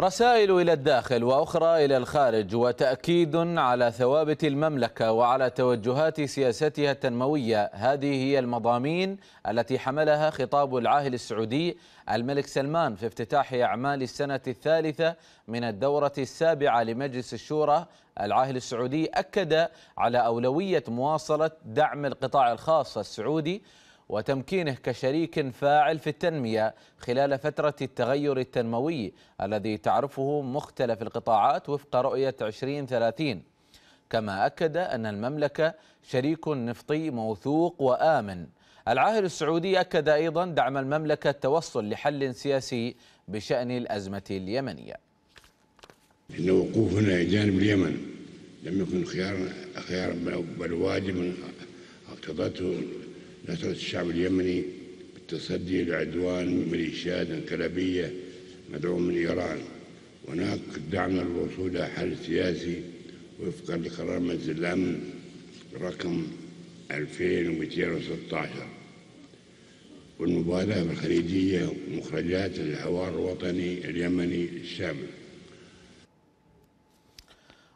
رسائل إلى الداخل وأخرى إلى الخارج وتأكيد على ثوابت المملكة وعلى توجهات سياستها التنموية هذه هي المضامين التي حملها خطاب العاهل السعودي الملك سلمان في افتتاح أعمال السنة الثالثة من الدورة السابعة لمجلس الشورى العاهل السعودي أكد على أولوية مواصلة دعم القطاع الخاص السعودي وتمكينه كشريك فاعل في التنمية خلال فترة التغير التنموي الذي تعرفه مختلف القطاعات وفق رؤية 2030 كما أكد أن المملكة شريك نفطي موثوق وآمن العاهل السعودي أكد أيضا دعم المملكة التوصل لحل سياسي بشأن الأزمة اليمنية إن وقوفنا جانب اليمن لم يكن خيارا خيار بل واجب اقتضته نصرة الشعب اليمني بالتصدي لعدوان ميليشيات انقلابية مدعوم من إيران هناك دعم الوصول إلى حل سياسي وفقا لقرار مجلس الأمن رقم 2216 والمبالغة الخليجية ومخرجات الحوار الوطني اليمني الشامل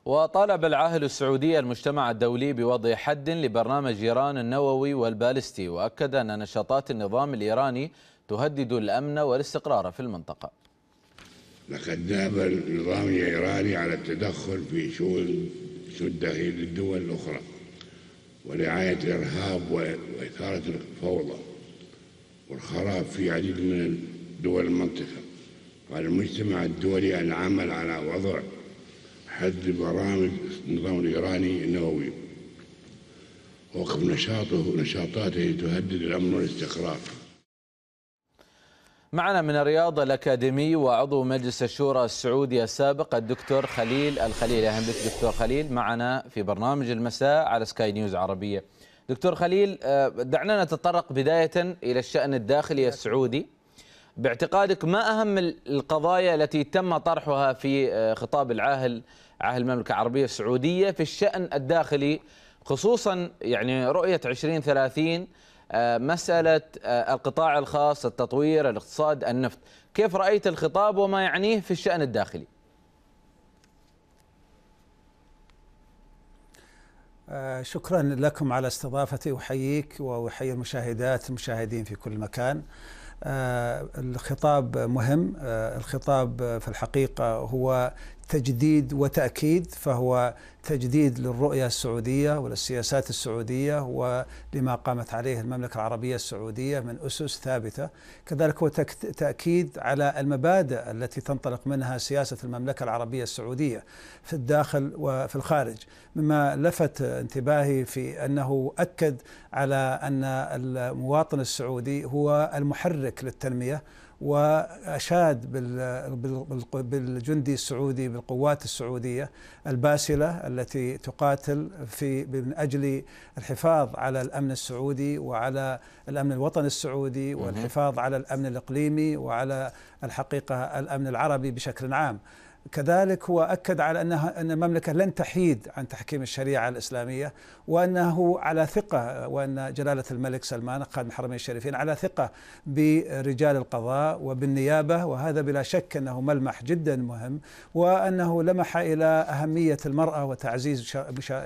وطالب العاهل السعودي المجتمع الدولي بوضع حد لبرنامج إيران النووي والبالستي وأكد أن نشاطات النظام الإيراني تهدد الأمن والاستقرار في المنطقة لقد ذهب النظام الإيراني على التدخل في شؤون سدهي للدول الأخرى ورعاية الإرهاب وإثارة الفوضى والخراب في عديد من دول المنطقة على المجتمع الدولي العمل على وضع حد برامج النظام الإيراني النووي ووقف نشاطه نشاطاته تهدد الأمن والاستقرار معنا من الرياض الأكاديمي وعضو مجلس الشورى السعودي السابق الدكتور خليل الخليل أهلا بك دكتور خليل معنا في برنامج المساء على سكاي نيوز عربية دكتور خليل آه، دعنا نتطرق بداية إلى الشأن الداخلي السعودي باعتقادك ما أهم القضايا التي تم طرحها في آه، خطاب العاهل عاهل المملكة العربية السعودية في الشأن الداخلي خصوصا يعني رؤية 2030 آه، مسألة آه، القطاع الخاص التطوير الاقتصاد النفط كيف رأيت الخطاب وما يعنيه في الشأن الداخلي شكرا لكم على استضافتي أحييك وأحيي المشاهدات المشاهدين في كل مكان آه، الخطاب مهم آه، الخطاب في الحقيقة هو تجديد وتأكيد فهو تجديد للرؤية السعودية وللسياسات السعودية ولما قامت عليه المملكة العربية السعودية من أسس ثابتة كذلك هو تأكيد على المبادئ التي تنطلق منها سياسة المملكة العربية السعودية في الداخل وفي الخارج مما لفت انتباهي في أنه أكد على أن المواطن السعودي هو المحرك للتنمية واشاد بالجندي السعودي بالقوات السعوديه الباسله التي تقاتل في من اجل الحفاظ على الامن السعودي وعلى الامن الوطني السعودي والحفاظ على الامن الاقليمي وعلى الحقيقه الامن العربي بشكل عام. كذلك هو أكد على أنها أن المملكة لن تحيد عن تحكيم الشريعة الإسلامية وأنه على ثقة وأن جلالة الملك سلمان خادم الحرمين الشريفين على ثقة برجال القضاء وبالنيابة وهذا بلا شك أنه ملمح جدا مهم وأنه لمح إلى أهمية المرأة وتعزيز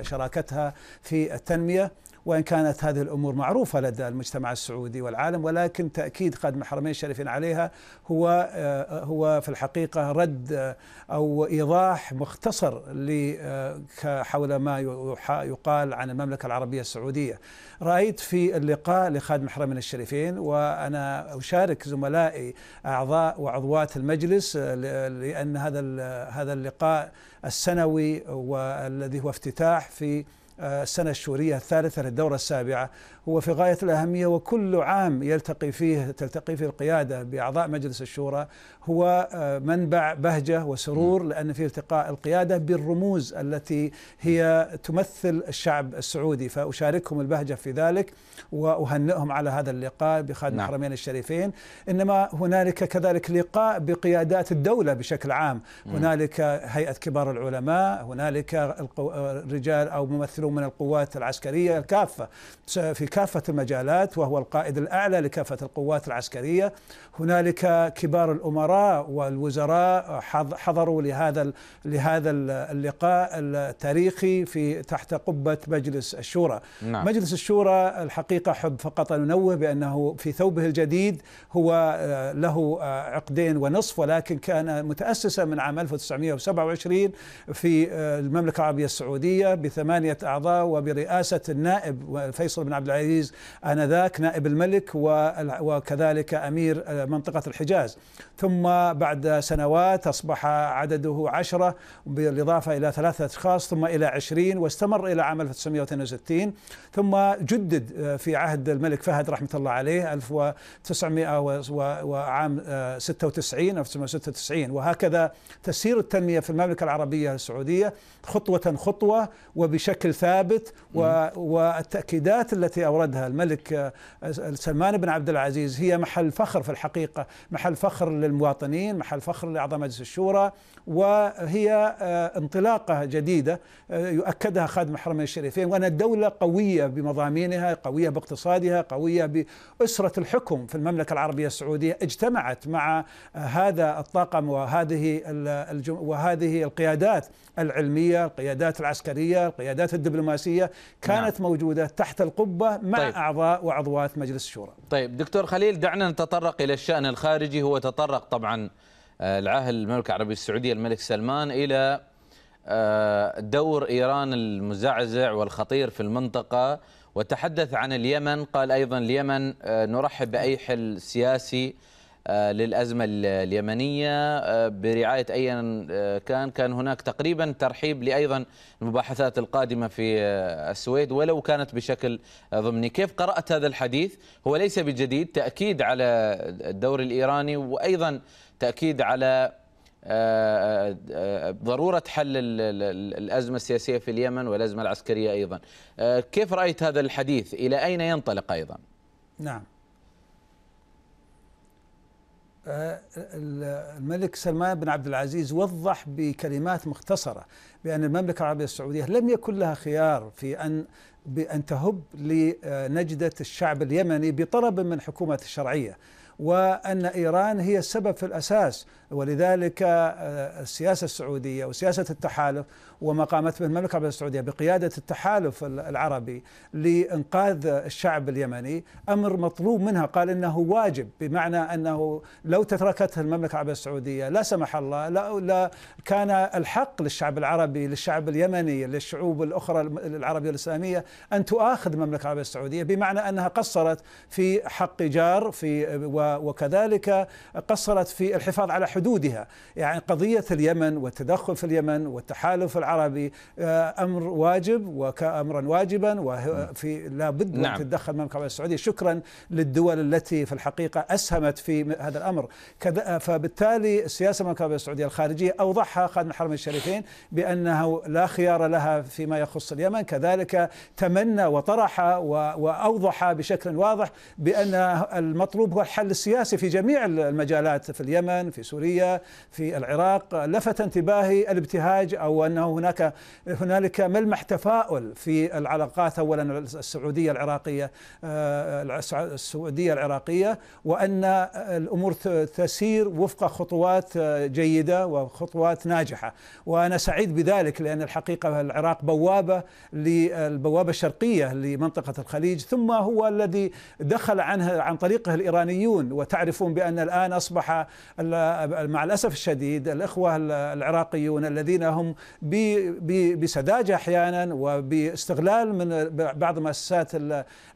شراكتها في التنمية وإن كانت هذه الأمور معروفة لدى المجتمع السعودي والعالم ولكن تأكيد خادم الحرمين الشريفين عليها هو آه، هو في الحقيقة رد آه، أو إيضاح مختصر آه، حول ما يقال عن المملكة العربية السعودية رأيت في اللقاء لخادم الحرمين الشريفين وأنا أشارك زملائي أعضاء وعضوات المجلس لأن هذا هذا اللقاء السنوي والذي هو افتتاح في السنة الشورية الثالثة للدورة السابعة هو في غاية الأهمية وكل عام يلتقي فيه تلتقي فيه القيادة بأعضاء مجلس الشورى هو آه، منبع بهجة وسرور لأن في التقاء القيادة بالرموز التي هي تمثل الشعب السعودي فأشاركهم البهجة في ذلك وأهنئهم على هذا اللقاء بخادم نعم. الحرمين الشريفين إنما هنالك كذلك لقاء بقيادات الدولة بشكل عام هنالك هيئة كبار العلماء هنالك آه، رجال أو ممثلون غيره من القوات العسكرية الكافة في كافة المجالات وهو القائد الأعلى لكافة القوات العسكرية هنالك كبار الأمراء والوزراء حضروا لهذا لهذا اللقاء التاريخي في تحت قبة مجلس الشورى نعم. مجلس الشورى الحقيقة حب فقط أن ننوه بأنه في ثوبه الجديد هو آه، له آه، عقدين ونصف ولكن كان متأسسا من عام 1927 في آه، المملكة العربية السعودية بثمانية أعضاء الأعضاء وبرئاسة النائب فيصل بن عبد العزيز آنذاك نائب الملك وكذلك أمير منطقة الحجاز ثم بعد سنوات أصبح عدده عشرة بالإضافة إلى ثلاثة أشخاص ثم إلى عشرين واستمر إلى عام 1962 ثم جدد في عهد الملك فهد رحمة الله عليه 1900 وعام 96 آه، 1996 وهكذا تسير التنمية في المملكة العربية السعودية خطوة خطوة وبشكل ثاني ثابت والتأكيدات التي أوردها الملك آه، سلمان بن عبد العزيز هي محل فخر في الحقيقة محل فخر للمواطنين محل فخر لأعضاء مجلس الشورى وهي آه، انطلاقة جديدة آه، يؤكدها خادم الحرمين الشريفين وأن الدولة قوية بمضامينها قوية باقتصادها قوية بأسرة الحكم في المملكة العربية السعودية اجتمعت مع هذا الطاقم وهذه وهذه القيادات العلمية القيادات العسكرية القيادات الدبلوماسية الدبلوماسيه كانت نعم. موجوده تحت القبه مع طيب. اعضاء وعضوات مجلس الشورى. طيب دكتور خليل دعنا نتطرق الى الشان الخارجي هو تطرق طبعا العاهل آه، المملكه العربيه السعوديه الملك سلمان الى آه، دور ايران المزعزع والخطير في المنطقه وتحدث عن اليمن قال ايضا اليمن آه، نرحب باي حل سياسي آه، للأزمة اليمنية آه، برعاية أيا آه، كان كان هناك تقريبا ترحيب لأيضا المباحثات القادمة في السويد ولو كانت بشكل ضمني كيف قرأت هذا الحديث هو ليس بجديد تأكيد على الدور الإيراني وأيضا تأكيد على ضرورة حل الأزمة السياسية في اليمن والأزمة العسكرية أيضا كيف رأيت هذا الحديث إلى أين ينطلق أيضا نعم آه، الملك سلمان بن عبد العزيز وضح بكلمات مختصرة بأن المملكة العربية السعودية لم يكن لها خيار في أن بأن تهب لنجدة الشعب اليمني بطلب من حكومة الشرعية وأن إيران هي السبب في الأساس ولذلك آه، السياسة السعودية وسياسة التحالف وما قامت به المملكة العربية السعودية بقيادة التحالف العربي لإنقاذ الشعب اليمني أمر مطلوب منها قال إنه واجب بمعنى أنه لو تركته المملكة العربية السعودية لا سمح الله لا, لا كان الحق للشعب العربي للشعب اليمني للشعوب الأخرى العربية الإسلامية أن تؤاخذ المملكة العربية السعودية بمعنى أنها قصرت في حق جار في و وكذلك قصرت في الحفاظ على حدودها يعني قضية اليمن والتدخل في اليمن والتحالف العربي آه، أمر واجب وكأمرا واجبا وفي نعم. لا بد نعم. أن تتدخل المملكة العربية السعودية شكرا للدول التي في الحقيقة أسهمت في هذا الأمر آه، فبالتالي سياسة المملكة العربية السعودية الخارجية أوضحها خادم الحرمين الشريفين بأنه لا خيار لها فيما يخص اليمن كذلك تمنى وطرح وأوضح بشكل واضح بأن المطلوب هو الحل السياسي في جميع المجالات في اليمن في سوريا في العراق لفت انتباهي الابتهاج او انه هناك هنالك ملمح تفاؤل في العلاقات اولا السعوديه العراقيه آه، السعوديه العراقيه وان الامور تسير وفق خطوات جيده وخطوات ناجحه وانا سعيد بذلك لان الحقيقه العراق بوابه للبوابه الشرقيه لمنطقه الخليج ثم هو الذي دخل عنها عن طريقه الايرانيون وتعرفون بأن الآن أصبح مع الأسف الشديد الإخوة العراقيون الذين هم بسذاجة أحيانا وباستغلال من بعض المؤسسات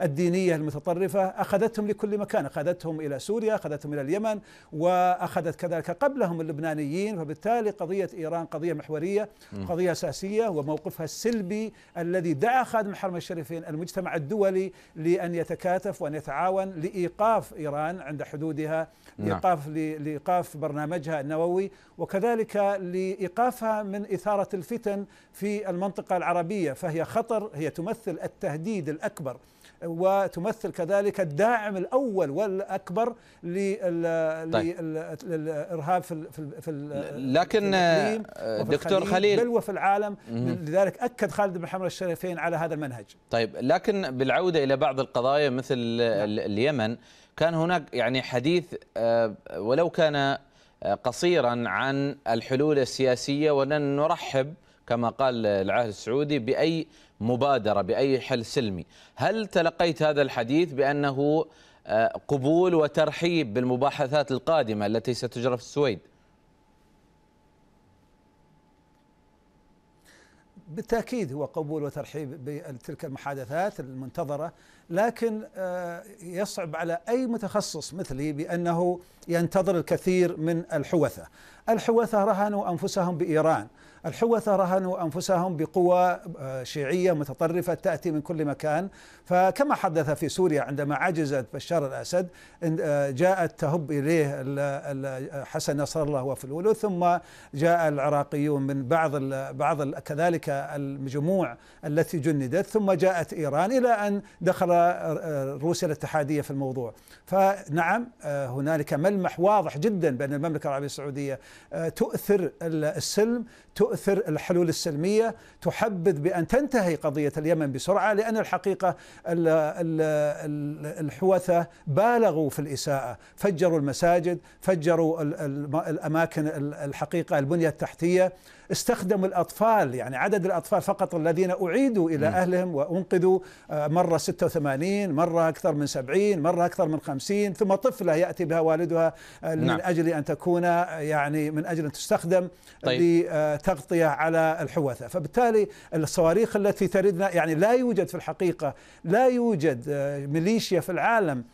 الدينية المتطرفة أخذتهم لكل مكان أخذتهم إلى سوريا أخذتهم إلى اليمن وأخذت كذلك قبلهم اللبنانيين فبالتالي قضية إيران قضية محورية قضية أساسية وموقفها السلبي الذي دعا خادم حرم الشريفين المجتمع الدولي لأن يتكاتف وأن يتعاون لإيقاف إيران عند حدودها نعم. لإيقاف لإيقاف برنامجها النووي وكذلك لإيقافها من إثارة الفتن في المنطقة العربية فهي خطر هي تمثل التهديد الأكبر وتمثل كذلك الداعم الاول والاكبر طيب. للارهاب طيب. في في لكن في آه، دكتور خليل بل وفي العالم لذلك اكد خالد بن حمد الشريفين على هذا المنهج طيب لكن بالعوده الى بعض القضايا مثل نعم. اليمن كان هناك يعني حديث آه، ولو كان آه، قصيرا عن الحلول السياسيه ولن نرحب كما قال العهد السعودي باي مبادرة بأي حل سلمي هل تلقيت هذا الحديث بأنه آه، قبول وترحيب بالمباحثات القادمة التي ستجرى في السويد بالتاكيد هو قبول وترحيب بتلك المحادثات المنتظره لكن آه، يصعب على اي متخصص مثلي بانه ينتظر الكثير من الحوثه. الحوثه رهنوا انفسهم بايران الحوثة رهنوا أنفسهم بقوى آه، شيعية متطرفة تأتي من كل مكان فكما حدث في سوريا عندما عجزت بشار الأسد آه، جاءت تهب إليه حسن نصر الله وفي الولو ثم جاء العراقيون من بعض بعض كذلك الجموع التي جندت ثم جاءت إيران إلى أن دخل آه، روسيا الاتحادية في الموضوع فنعم هنالك ملمح واضح جدا بأن المملكة العربية السعودية تؤثر السلم تؤثر الحلول السلمية تحبذ بأن تنتهي قضية اليمن بسرعة لأن الحقيقة الحوثة بالغوا في الإساءة فجروا المساجد فجروا الأماكن الحقيقة البنية التحتية استخدموا الأطفال يعني عدد الأطفال فقط الذين أعيدوا إلى أهلهم وأنقذوا آه، مرة 86 مرة أكثر من 70 مرة أكثر من 50 ثم طفلة يأتي بها والدها آه، نعم. من أجل أن تكون آه، يعني من أجل أن تستخدم طيب. لتغطية على الحوثة فبالتالي الصواريخ التي تردنا يعني لا يوجد في الحقيقة لا يوجد ميليشيا في العالم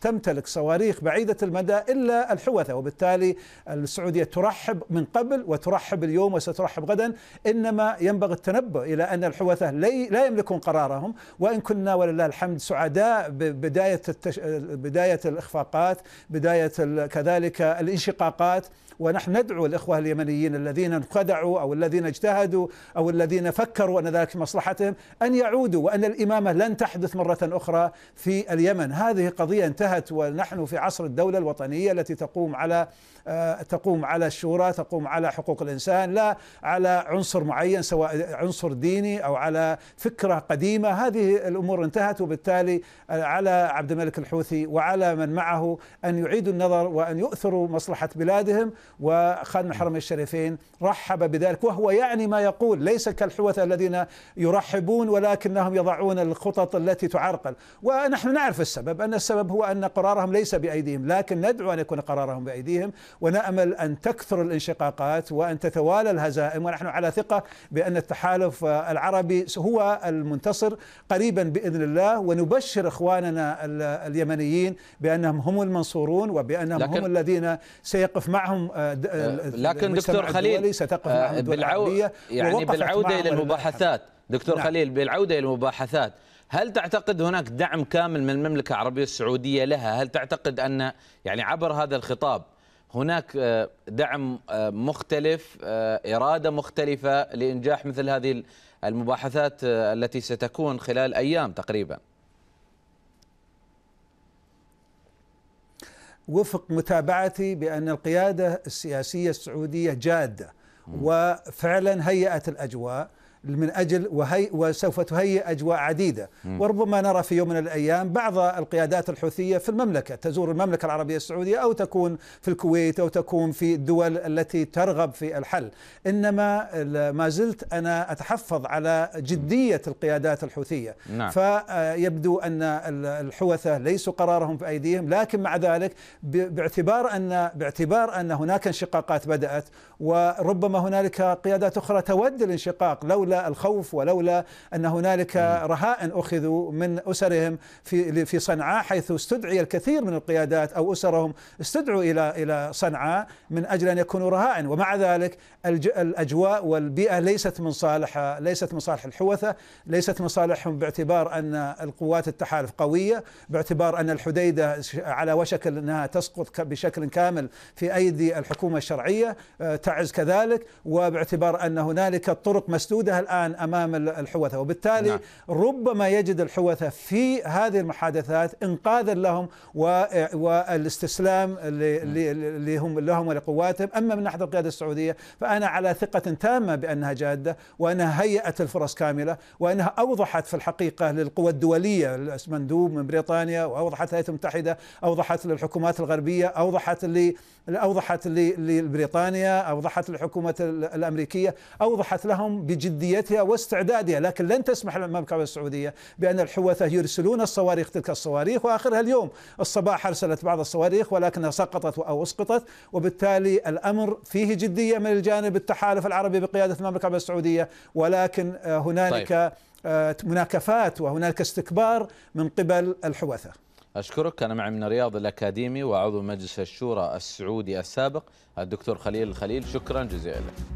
تمتلك صواريخ بعيدة المدى إلا الحوثة وبالتالي السعودية ترحب من قبل وترحب اليوم وسترحب غدا إنما ينبغي التنبؤ إلى أن الحوثة لا يملكون قرارهم وإن كنا ولله الحمد سعداء ببداية التش... بداية الإخفاقات بداية كذلك الانشقاقات ونحن ندعو الإخوة اليمنيين الذين انخدعوا أو الذين اجتهدوا أو الذين فكروا أن ذلك مصلحتهم أن يعودوا وأن الإمامة لن تحدث مرة أخرى في اليمن هذه قضية انتهت ونحن في عصر الدولة الوطنية التي تقوم على آه، تقوم على الشورى تقوم على حقوق الإنسان لا على عنصر معين سواء عنصر ديني أو على فكرة قديمة هذه الأمور انتهت وبالتالي آه، على عبد الملك الحوثي وعلى من معه أن يعيدوا النظر وأن يؤثروا مصلحة بلادهم وخادم الحرمين الشريفين رحب بذلك وهو يعني ما يقول ليس كالحوثة الذين يرحبون ولكنهم يضعون الخطط التي تعرقل ونحن نعرف السبب أن السبب هو أن قرارهم ليس بأيديهم لكن ندعو أن يكون قرارهم بأيديهم ونأمل أن تكثر الانشقاقات وأن تتوالى الهزائم ونحن على ثقة بأن التحالف العربي هو المنتصر قريبا بإذن الله ونبشر إخواننا اليمنيين بأنهم هم المنصورون وبأنهم هم الذين سيقف معهم لكن دكتور خليل ستقف آه، بالعو... يعني بالعوده الى المباحثات دكتور نعم. خليل بالعوده الى المباحثات هل تعتقد هناك دعم كامل من المملكه العربيه السعوديه لها هل تعتقد ان يعني عبر هذا الخطاب هناك آه، دعم آه، مختلف اراده مختلفه لانجاح مثل هذه المباحثات التي ستكون خلال ايام تقريبا وفق متابعتي بأن القيادة السياسية السعودية جادة وفعلا هيأت الأجواء من أجل وهي وسوف تهيئ أجواء عديدة وربما نرى في يوم من الأيام بعض القيادات الحوثية في المملكة تزور المملكة العربية السعودية أو تكون في الكويت أو تكون في الدول التي ترغب في الحل إنما ما زلت أنا أتحفظ على جدية القيادات الحوثية نعم. فيبدو آه، أن الحوثة ليسوا قرارهم في أيديهم لكن مع ذلك باعتبار أن باعتبار أن هناك انشقاقات بدأت وربما هنالك قيادات أخرى تود الانشقاق لولا لولا الخوف ولولا أن هنالك رهائن أخذوا من أسرهم في في صنعاء حيث استدعي الكثير من القيادات أو أسرهم استدعوا إلى إلى صنعاء من أجل أن يكونوا رهائن ومع ذلك الأجواء والبيئة ليست من صالح ليست من صالح الحوثة ليست من صالحهم باعتبار أن القوات التحالف قوية باعتبار أن الحديدة على وشك أنها تسقط بشكل كامل في أيدي الحكومة الشرعية آه، تعز كذلك وباعتبار أن هنالك طرق مسدودة الآن أمام الحوثة وبالتالي نعم. ربما يجد الحوثة في هذه المحادثات إنقاذا لهم والاستسلام نعم. لهم لهم ولقواتهم أما من ناحية القيادة السعودية فأنا على ثقة تامة بأنها جادة وأنها هيئت الفرص كاملة وأنها أوضحت في الحقيقة للقوى الدولية مندوب من بريطانيا وأوضحت الولايات المتحدة أوضحت للحكومات الغربية أوضحت لي أوضحت لبريطانيا أوضحت للحكومة الأمريكية أوضحت لهم بجدية جديتها واستعدادها لكن لن تسمح المملكة العربية السعودية بأن الحوثة يرسلون الصواريخ تلك الصواريخ وآخرها اليوم الصباح أرسلت بعض الصواريخ ولكنها سقطت أو أسقطت وبالتالي الأمر فيه جدية من الجانب التحالف العربي بقيادة المملكة العربية السعودية ولكن آه، هنالك طيب. آه، مناكفات وهنالك استكبار من قبل الحوثة أشكرك أنا معي من الرياض الأكاديمي وعضو مجلس الشورى السعودي السابق الدكتور خليل الخليل شكرا جزيلا